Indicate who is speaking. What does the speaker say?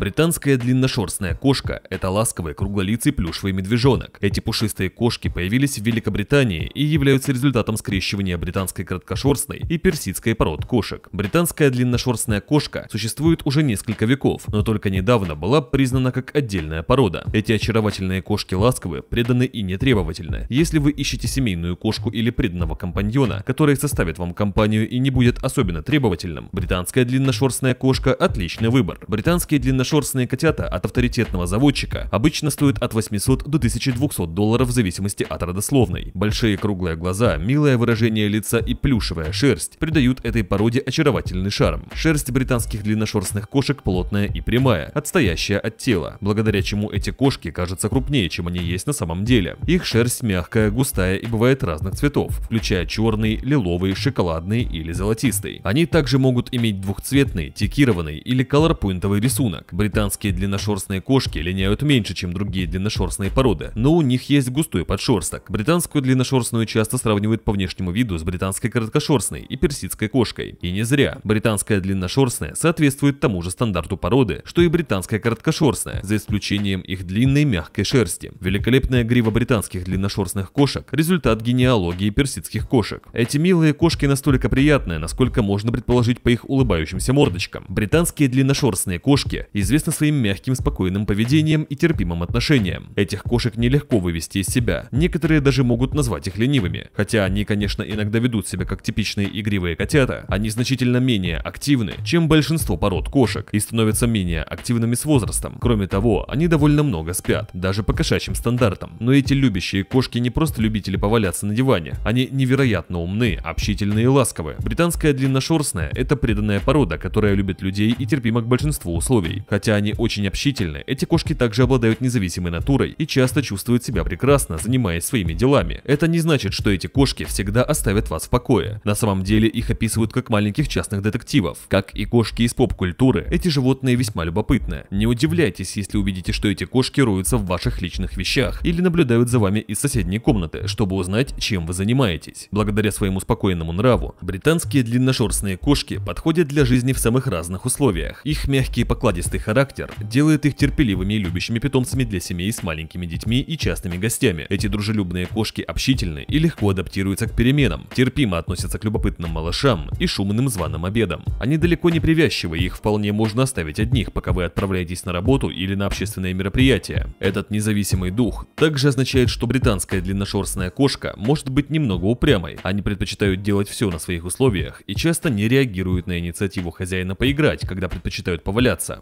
Speaker 1: Британская длинношерстная кошка – это ласковый круглолицый плюшевый медвежонок. Эти пушистые кошки появились в Великобритании и являются результатом скрещивания британской краткошерстной и персидской пород кошек. Британская длинношерстная кошка существует уже несколько веков, но только недавно была признана как отдельная порода. Эти очаровательные кошки ласковые, преданы и нетребовательны. Если вы ищете семейную кошку или преданного компаньона, который составит вам компанию и не будет особенно требовательным, британская длинношерстная кошка – отличный выбор. Британские длинношерстные Широкошерстные котята от авторитетного заводчика обычно стоят от 800 до 1200 долларов в зависимости от родословной. Большие круглые глаза, милое выражение лица и плюшевая шерсть придают этой породе очаровательный шарм. Шерсть британских длинношерстных кошек плотная и прямая, отстоящая от тела, благодаря чему эти кошки кажутся крупнее, чем они есть на самом деле. Их шерсть мягкая, густая и бывает разных цветов, включая черный, лиловый, шоколадный или золотистый. Они также могут иметь двухцветный, тикированный или колорпунтовый рисунок, Британские длинношерстные кошки линяют меньше, чем другие длинношерстные породы, но у них есть густой подшерсток. Британскую длинношерстную часто сравнивают по внешнему виду с британской короткошерстной и персидской кошкой. И не зря. Британская длинношерстная соответствует тому же стандарту породы, что и британская короткошерстная, за исключением их длинной мягкой шерсти. Великолепная грива британских длинношерстных кошек – результат генеалогии персидских кошек. Эти милые кошки настолько приятные, насколько можно предположить по их улыбающимся мордочкам. Британские длинношерстные кошки – из известна своим мягким, спокойным поведением и терпимым отношением. Этих кошек нелегко вывести из себя, некоторые даже могут назвать их ленивыми. Хотя они, конечно, иногда ведут себя как типичные игривые котята, они значительно менее активны, чем большинство пород кошек, и становятся менее активными с возрастом. Кроме того, они довольно много спят, даже по кошачьим стандартам. Но эти любящие кошки не просто любители поваляться на диване, они невероятно умны, общительные и ласковые. Британская длинношерстная – это преданная порода, которая любит людей и терпима к большинству условий. Хотя они очень общительны, эти кошки также обладают независимой натурой и часто чувствуют себя прекрасно, занимаясь своими делами. Это не значит, что эти кошки всегда оставят вас в покое. На самом деле их описывают как маленьких частных детективов. Как и кошки из поп-культуры, эти животные весьма любопытны. Не удивляйтесь, если увидите, что эти кошки роются в ваших личных вещах или наблюдают за вами из соседней комнаты, чтобы узнать, чем вы занимаетесь. Благодаря своему спокойному нраву, британские длинношерстные кошки подходят для жизни в самых разных условиях. Их мягкие покладистые открытый характер делает их терпеливыми и любящими питомцами для семей с маленькими детьми и частными гостями. Эти дружелюбные кошки общительны и легко адаптируются к переменам, терпимо относятся к любопытным малышам и шумным званым обедам. Они далеко не привязчивы, их вполне можно оставить одних, пока вы отправляетесь на работу или на общественные мероприятия. Этот независимый дух также означает, что британская длинношерстная кошка может быть немного упрямой. Они предпочитают делать все на своих условиях и часто не реагируют на инициативу хозяина поиграть, когда предпочитают поваляться.